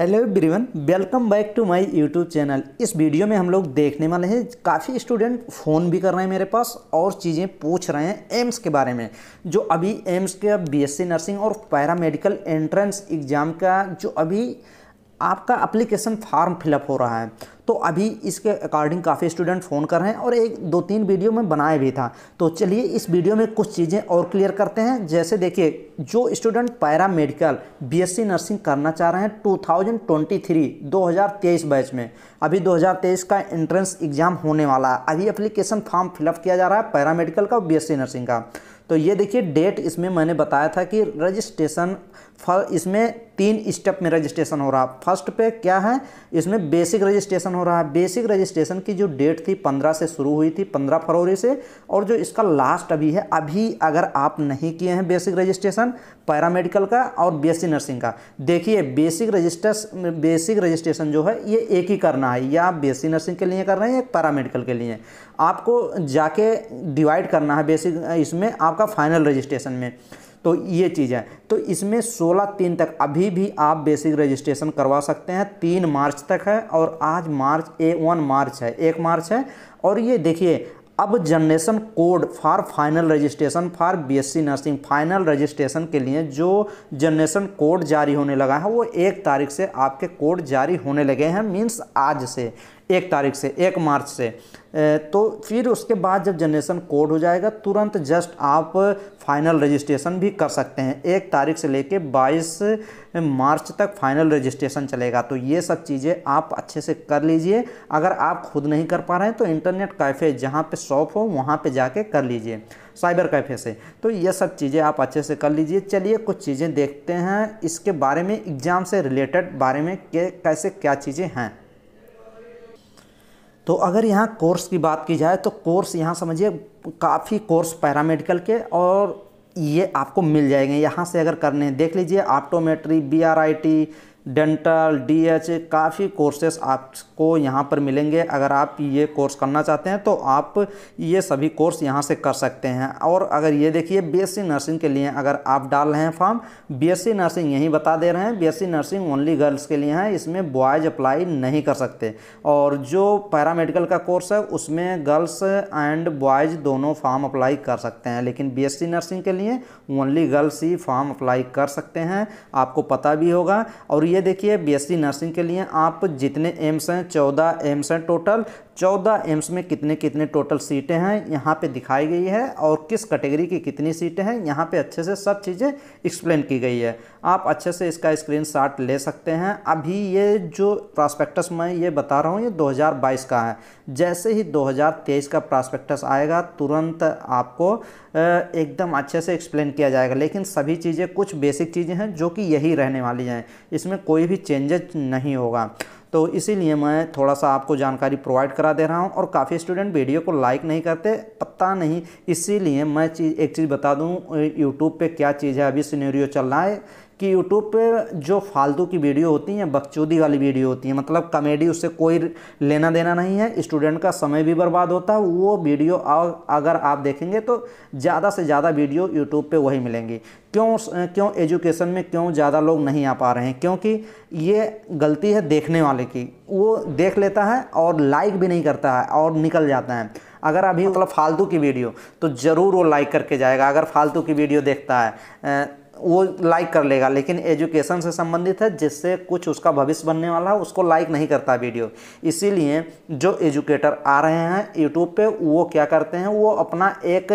hello everyone welcome back to my YouTube channel इस video में हम लोग देखने वाले हैं काफ़ी स्टूडेंट फ़ोन भी कर रहे हैं मेरे पास और चीज़ें पूछ रहे हैं एम्स के बारे में जो अभी एम्स के बीएससी नर्सिंग और पैरामेडिकल एंट्रेंस एग्ज़ाम का जो अभी आपका अप्लीकेशन फार्म फिलअप हो रहा है तो अभी इसके अकॉर्डिंग काफ़ी स्टूडेंट फ़ोन कर रहे हैं और एक दो तीन वीडियो में बनाए भी था तो चलिए इस वीडियो में कुछ चीज़ें और क्लियर करते हैं जैसे देखिए जो student paramedical B nursing करना चाह रहे हैं 2023 2023 बैच में अभी 2023 का एंट्रेंस एग्ज़ाम होने वाला है अभी अप्लीकेशन फॉर्म फिलअप किया जा रहा है पैरा मेडिकल का और बी नर्सिंग का तो ये देखिए डेट इसमें मैंने बताया था कि रजिस्ट्रेशन फॉर इसमें तीन स्टेप में रजिस्ट्रेशन हो रहा फर्स्ट पे क्या है इसमें बेसिक रजिस्ट्रेशन हो रहा है बेसिक रजिस्ट्रेशन की जो डेट थी पंद्रह से शुरू हुई थी पंद्रह फरवरी से और जो इसका लास्ट अभी है अभी अगर आप नहीं किए हैं बेसिक रजिस्ट्रेशन पैरामेडिकल का और बी नर्सिंग का देखिए बेसिक रजिस्टर बेसिक रजिस्ट्रेशन जो है ये एक ही करना है या आप नर्सिंग के लिए कर रहे हैं या पैरामेडिकल के लिए आपको जाके डिवाइड करना है बेसिक इसमें आपका फाइनल रजिस्ट्रेशन में तो ये चीज़ है तो इसमें सोलह तीन तक अभी भी आप बेसिक रजिस्ट्रेशन करवा सकते हैं तीन मार्च तक है और आज मार्च ए वन मार्च है एक मार्च है और ये देखिए अब generation code for final registration for BSc nursing final registration के लिए जो जनरेशन कोड जारी होने लगा है वो एक तारीख से आपके कोड जारी होने लगे हैं मीन्स आज से एक तारीख से एक मार्च से तो फिर उसके बाद जब जनरेशन कोड हो जाएगा तुरंत जस्ट आप फाइनल रजिस्ट्रेशन भी कर सकते हैं एक तारीख से लेके 22 मार्च तक फाइनल रजिस्ट्रेशन चलेगा तो ये सब चीज़ें आप अच्छे से कर लीजिए अगर आप खुद नहीं कर पा रहे हैं तो इंटरनेट कैफ़े जहाँ पे शॉप हो वहाँ पे जाके कर लीजिए साइबर कैफ़े से तो ये सब चीज़ें आप अच्छे से कर लीजिए चलिए कुछ चीज़ें देखते हैं इसके बारे में एग्ज़ाम से रिलेटेड बारे में कैसे क्या चीज़ें हैं तो अगर यहाँ कोर्स की बात की जाए तो कोर्स यहाँ समझिए काफ़ी कोर्स पैरामेडिकल के और ये आपको मिल जाएंगे यहाँ से अगर करने देख लीजिए optometry B R I T dental H काफ़ी कोर्सेस आपको यहाँ पर मिलेंगे अगर आप ये कोर्स करना चाहते हैं तो आप ये सभी कोर्स यहाँ से कर सकते हैं और अगर ये देखिए बीएससी नर्सिंग के लिए अगर आप डाल रहे हैं फॉर्म बीएससी नर्सिंग यहीं बता दे रहे हैं बीएससी नर्सिंग ओनली गर्ल्स के लिए है इसमें बॉयज़ अप्लाई नहीं कर सकते और जो पैरामेडिकल का कोर्स है उसमें गर्ल्स एंड बॉयज़ दोनों फॉर्म अप्लाई कर सकते हैं लेकिन बी नर्सिंग के लिए ओनली गर्ल्स ही फॉर्म अप्लाई कर सकते हैं आपको पता भी होगा और ये देखिए बीएससी नर्सिंग के लिए आप जितने एम्स हैं चौदह एम्स हैं टोटल चौदह एम्स में कितने कितने टोटल सीटें हैं यहाँ पे दिखाई गई है और किस कैटेगरी की कितनी सीटें हैं यहाँ पे अच्छे से सब चीज़ें एक्सप्लेन की गई है आप अच्छे से इसका स्क्रीन शॉट ले सकते हैं अभी ये जो प्रॉस्पेक्टस मैं ये बता रहा हूँ ये 2022 का है जैसे ही 2023 का प्रॉस्पेक्टस आएगा तुरंत आपको एकदम अच्छे से एक्सप्लेन किया जाएगा लेकिन सभी चीज़ें कुछ बेसिक चीज़ें हैं जो कि यही रहने वाली हैं इसमें कोई भी चेंजेज नहीं होगा तो इसीलिए मैं थोड़ा सा आपको जानकारी प्रोवाइड करा दे रहा हूँ और काफ़ी स्टूडेंट वीडियो को लाइक नहीं करते पता नहीं इसीलिए मैं चीज़ एक चीज़ बता दूँ यूट्यूब पे क्या चीज़ है अभी सीनेरियो चल रहा है कि यूट्यूब पे जो फालतू की वीडियो होती हैं बकचोदी वाली वीडियो होती है मतलब कॉमेडी उससे कोई लेना देना नहीं है स्टूडेंट का समय भी बर्बाद होता है वो वीडियो अगर आप देखेंगे तो ज़्यादा से ज़्यादा वीडियो यूट्यूब पे वही मिलेंगी क्यों क्यों एजुकेशन में क्यों ज़्यादा लोग नहीं आ पा रहे हैं क्योंकि ये गलती है देखने वाले की वो देख लेता है और लाइक भी नहीं करता है और निकल जाता है अगर अभी मतलब फालतू की वीडियो तो ज़रूर वो लाइक करके जाएगा अगर फालतू की वीडियो देखता है वो लाइक कर लेगा लेकिन एजुकेशन से संबंधित है जिससे कुछ उसका भविष्य बनने वाला है उसको लाइक नहीं करता वीडियो इसीलिए जो एजुकेटर आ रहे हैं यूट्यूब पे वो क्या करते हैं वो अपना एक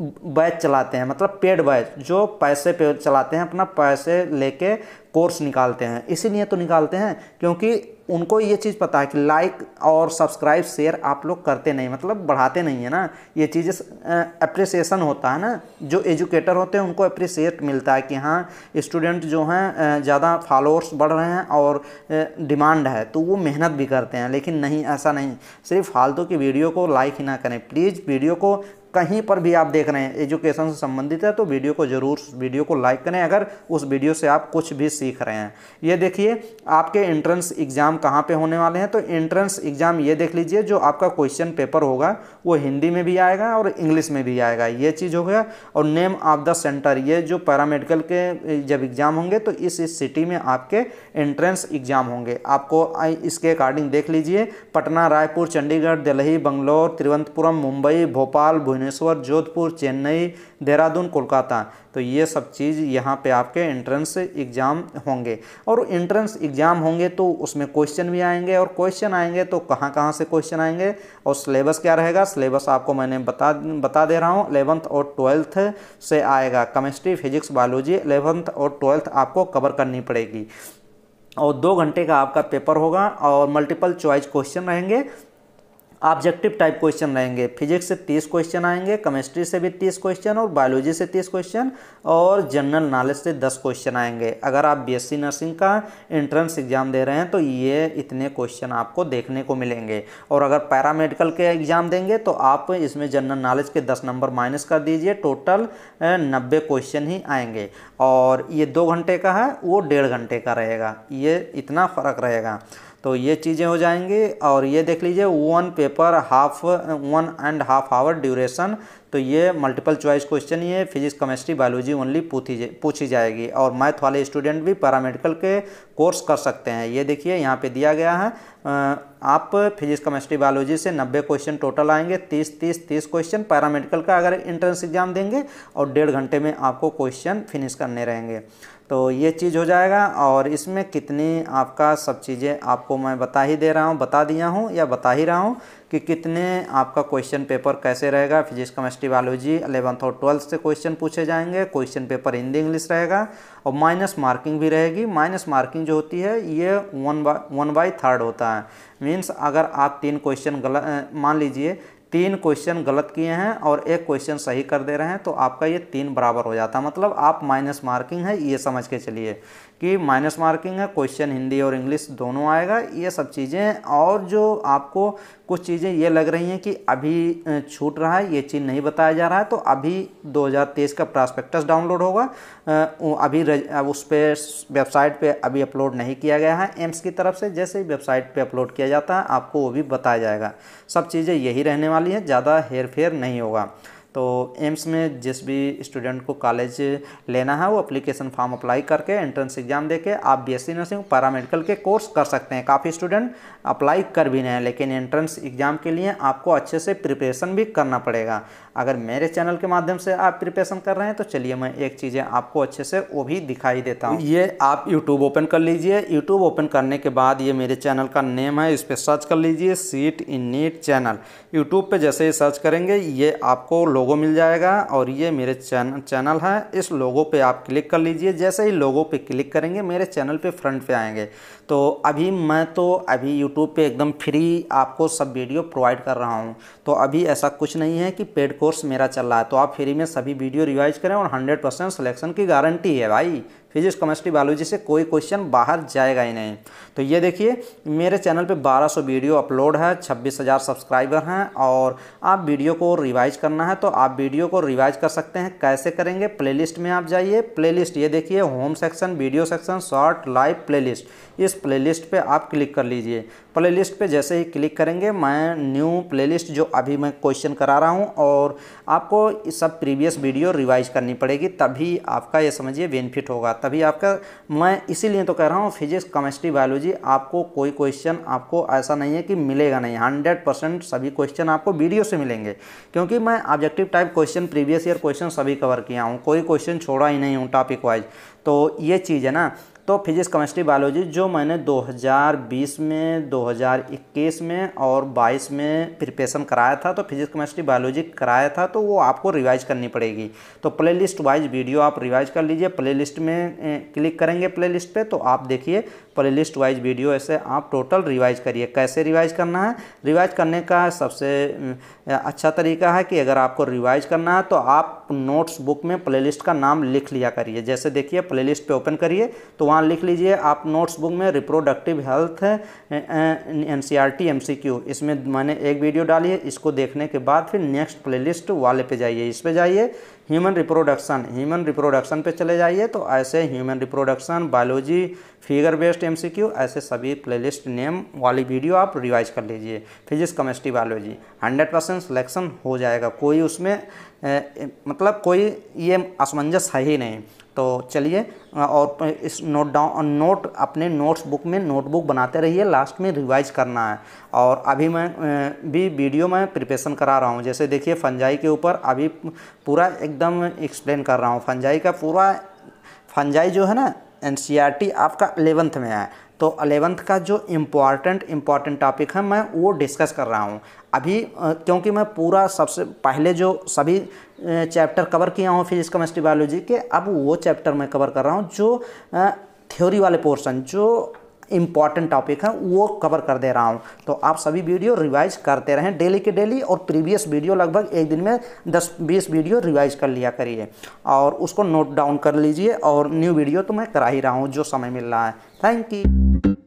बैच चलाते हैं मतलब पेड बैच जो पैसे पे चलाते हैं अपना पैसे लेके कोर्स निकालते हैं इसीलिए तो निकालते हैं क्योंकि उनको ये चीज़ पता है कि लाइक और सब्सक्राइब शेयर आप लोग करते नहीं मतलब बढ़ाते नहीं है ना ये चीज़ें अप्रिसिएशन होता है ना जो एजुकेटर होते हैं उनको अप्रिसिएट मिलता है कि हाँ स्टूडेंट जो हैं ज़्यादा फॉलोअर्स बढ़ रहे हैं और डिमांड है तो वो मेहनत भी करते हैं लेकिन नहीं ऐसा नहीं सिर्फ फालतू की वीडियो को लाइक ही ना करें प्लीज़ वीडियो को कहीं पर भी आप देख रहे हैं एजुकेशन से संबंधित है तो वीडियो को जरूर वीडियो को लाइक करें अगर उस वीडियो से आप कुछ भी सीख रहे हैं ये देखिए आपके एंट्रेंस एग्ज़ाम कहाँ पे होने वाले हैं तो एंट्रेंस एग्ज़ाम ये देख लीजिए जो आपका क्वेश्चन पेपर होगा वो हिंदी में भी आएगा और इंग्लिश में भी आएगा ये चीज़ हो गया और नेम ऑफ द सेंटर ये जो पैरामेडिकल के जब एग्ज़ाम होंगे तो इस इस सिटी में आपके एंट्रेंस एग्ज़ाम होंगे आपको इसके अकॉर्डिंग देख लीजिए पटना रायपुर चंडीगढ़ दिल्ली बंगलोर तिरुवनंतपुरम मुंबई भोपाल भुवने भुवनेश्वर जोधपुर चेन्नई देहरादून कोलकाता तो ये सब चीज़ यहाँ पे आपके एंट्रेंस एग्ज़ाम होंगे और एंट्रेंस एग्ज़ाम होंगे तो उसमें क्वेश्चन भी आएंगे और क्वेश्चन आएंगे तो कहाँ कहाँ से क्वेश्चन आएंगे और सिलेबस क्या रहेगा सिलेबस आपको मैंने बता बता दे रहा हूँ एलेवंथ और ट्वेल्थ से आएगा केमिस्ट्री फिजिक्स बायोलॉजी एलेवंथ और ट्वेल्थ आपको कवर करनी पड़ेगी और दो घंटे का आपका पेपर होगा और मल्टीपल चॉइस क्वेश्चन रहेंगे ऑब्जेक्टिव टाइप क्वेश्चन रहेंगे फिजिक्स से तीस क्वेश्चन आएंगे केमिस्ट्री से भी तीस क्वेश्चन और बायोलॉजी से तीस क्वेश्चन और जनरल नॉलेज से दस क्वेश्चन आएंगे अगर आप बीएससी नर्सिंग का एंट्रेंस एग्ज़ाम दे रहे हैं तो ये इतने क्वेश्चन आपको देखने को मिलेंगे और अगर पैरामेडिकल के एग्ज़ाम देंगे तो आप इसमें जनरल नॉलेज के दस नंबर माइनस कर दीजिए टोटल नब्बे क्वेश्चन ही आएंगे और ये दो घंटे का है वो डेढ़ घंटे का रहेगा ये इतना फ़र्क रहेगा तो ये चीज़ें हो जाएंगी और ये देख लीजिए one paper half one and half hour duration तो ये मल्टीपल चॉइस क्वेश्चन ये फिजिक्स केमिस्ट्री बायोलॉजी ओनली पूछी पूछी जाएगी और मैथ वाले स्टूडेंट भी पैरामेडिकल के कोर्स कर सकते हैं ये देखिए यहाँ पे दिया गया है आप फिजिक्स केमिस्ट्री बायोलॉजी से 90 क्वेश्चन टोटल आएंगे 30 30 30 क्वेश्चन पैरामेडिकल का अगर इंट्रेंस एग्जाम देंगे और डेढ़ घंटे में आपको क्वेश्चन फिनिश करने रहेंगे तो ये चीज़ हो जाएगा और इसमें कितनी आपका सब चीज़ें आपको मैं बता ही दे रहा हूँ बता दिया हूँ या बता ही रहा हूँ कि कितने आपका क्वेश्चन पेपर कैसे रहेगा फिजिक्स केमिस्ट्री बायोलॉजी अलेवंथ और ट्वेल्थ से क्वेश्चन पूछे जाएंगे क्वेश्चन पेपर हिंदी इंग्लिश रहेगा और माइनस मार्किंग भी रहेगी माइनस मार्किंग जो होती है ये one by one by third होता है मीन्स अगर आप तीन क्वेश्चन गलत मान लीजिए तीन क्वेश्चन गलत किए हैं और एक क्वेश्चन सही कर दे रहे हैं तो आपका ये तीन बराबर हो जाता है मतलब आप माइनस मार्किंग है ये समझ के चलिए कि माइनस मार्किंग है क्वेश्चन हिंदी और इंग्लिश दोनों आएगा ये सब चीज़ें और जो आपको कुछ चीज़ें ये लग रही हैं कि अभी छूट रहा है ये चीज़ नहीं बताया जा रहा है तो अभी 2023 का प्रॉस्पेक्टस डाउनलोड होगा अभी उस पर वेबसाइट पे अभी अपलोड नहीं किया गया है एम्स की तरफ से जैसे ही वेबसाइट पे अपलोड किया जाता है आपको वो भी बताया जाएगा सब चीज़ें यही रहने वाली हैं ज़्यादा हेर फेर नहीं होगा तो एम्स में जिस भी स्टूडेंट को कॉलेज लेना है वो अप्लीकेशन फॉर्म अप्लाई करके एंट्रेंस एग्ज़ाम दे के आप बी एस नर्सिंग पैरामेडिकल के कोर्स कर सकते हैं काफ़ी स्टूडेंट अप्लाई कर भी रहे हैं लेकिन एंट्रेंस एग्ज़ाम के लिए आपको अच्छे से प्रिपरेशन भी करना पड़ेगा अगर मेरे चैनल के माध्यम से आप प्रिपरेशन कर रहे हैं तो चलिए मैं एक चीज़ें आपको अच्छे से वो भी दिखाई देता हूँ ये आप यूट्यूब ओपन कर लीजिए यूट्यूब ओपन करने के बाद ये मेरे चैनल का नेम है इस पर सर्च कर लीजिए seat in NEET channel YouTube पर जैसे ही सर्च करेंगे ये आपको लोगो मिल जाएगा और ये मेरे चैनल चैनल है इस लोगो पर आप क्लिक कर लीजिए जैसे ही लोगो पर क्लिक करेंगे मेरे चैनल पर फ्रंट पर आएँगे तो अभी मैं तो अभी यूट्यूब पर एकदम फ्री आपको सब वीडियो प्रोवाइड कर रहा हूँ तो अभी ऐसा कुछ नहीं है कि पेड को कोर्स मेरा चल रहा है तो आप फ्री में सभी वीडियो रिवाइज करें और हंड्रेड परसेंट सिलेक्शन की गारंटी है भाई फिजिक्स केमिस्ट्री बायोलॉजी से कोई क्वेश्चन बाहर जाएगा ही नहीं तो ये देखिए मेरे चैनल पे 1200 वीडियो अपलोड है 26000 सब्सक्राइबर हैं और आप वीडियो को रिवाइज करना है तो आप वीडियो को रिवाइज कर सकते हैं कैसे करेंगे प्लेलिस्ट में आप जाइए प्लेलिस्ट ये देखिए home section video section short live playlist इस प्लेलिस्ट पे आप क्लिक कर लीजिए प्लेलिस्ट पे जैसे ही क्लिक करेंगे मैं न्यू प्लेलिस्ट जो अभी मैं क्वेश्चन करा रहा हूँ और आपको सब प्रीवियस वीडियो रिवाइज करनी पड़ेगी तभी आपका ये समझिए बेनिफिट होगा तभी आपका मैं इसीलिए तो कह रहा हूँ फिजिक्स केमिस्ट्री बायोलॉजी आपको कोई क्वेश्चन आपको ऐसा नहीं है कि मिलेगा नहीं हंड्रेड परसेंट सभी क्वेश्चन आपको वीडियो से मिलेंगे क्योंकि मैं objective type question previous year question सभी कवर किया हूँ कोई क्वेश्चन छोड़ा ही नहीं हूँ टॉपिक वाइज तो ये चीज़ है ना तो फिजिक्स केमिस्ट्री बायोलॉजी जो मैंने 2020 में 2021 में और 22 में प्रिपरेशन कराया था तो फिजिक्स केमिस्ट्री बायोलॉजी कराया था तो वो आपको रिवाइज करनी पड़ेगी तो प्लेलिस्ट वाइज वीडियो आप रिवाइज कर लीजिए प्लेलिस्ट में क्लिक करेंगे प्लेलिस्ट पे तो आप देखिए प्लेलिस्ट वाइज वीडियो ऐसे आप टोटल रिवाइज करिए कैसे रिवाइज करना है रिवाइज करने का सबसे अच्छा तरीका है कि अगर आपको रिवाइज करना है तो आप नोट्स बुक में प्लेलिस्ट का नाम लिख लिया करिए जैसे देखिए प्लेलिस्ट पे ओपन करिए तो वहाँ लिख लीजिए आप नोट्स बुक में reproductive health N C R T M C Q इसमें मैंने एक वीडियो डाली है इसको देखने के बाद फिर नेक्स्ट लिस्ट वाले पे जाइए इस पर जाइए ह्यूमन रिप्रोडक्शन ह्यूमन रिप्रोडक्शन पे चले जाइए तो ऐसे human reproduction biology figure based MCQ ऐसे सभी प्लेलिस्ट नेम वाली वीडियो आप रिवाइज कर लीजिए physics chemistry biology hundred percent selection हो जाएगा कोई उसमें ए, मतलब कोई ये असमंजस है ही नहीं तो चलिए और इस नोट डाउन नोट अपने नोट्स बुक में नोटबुक बनाते रहिए लास्ट में रिवाइज करना है और अभी मैं भी वीडियो में प्रिपरेशन करा रहा हूँ जैसे देखिए फंजाई के ऊपर अभी पूरा एकदम एक्सप्लेन कर रहा हूँ फंजाई का पूरा फंजाई जो है ना एन आपका एलेवंथ में है तो अलेवंथ का जो इम्पॉर्टेंट इम्पॉर्टेंट टॉपिक है मैं वो डिस्कस कर रहा हूँ अभी क्योंकि मैं पूरा सबसे पहले जो सभी चैप्टर कवर किया हूँ फिजिक्स केमिस्ट्री बायोलॉजी के अब वो चैप्टर मैं कवर कर रहा हूँ जो थ्योरी वाले पोर्शन जो इम्पॉर्टेंट टॉपिक है वो कवर कर दे रहा हूँ तो आप सभी वीडियो रिवाइज करते रहें डेली के डेली और प्रीवियस वीडियो लगभग एक दिन में 10-20 वीडियो रिवाइज कर लिया करिए और उसको नोट डाउन कर लीजिए और न्यू वीडियो तो मैं करा ही रहा हूँ जो समय मिल रहा है थैंक यू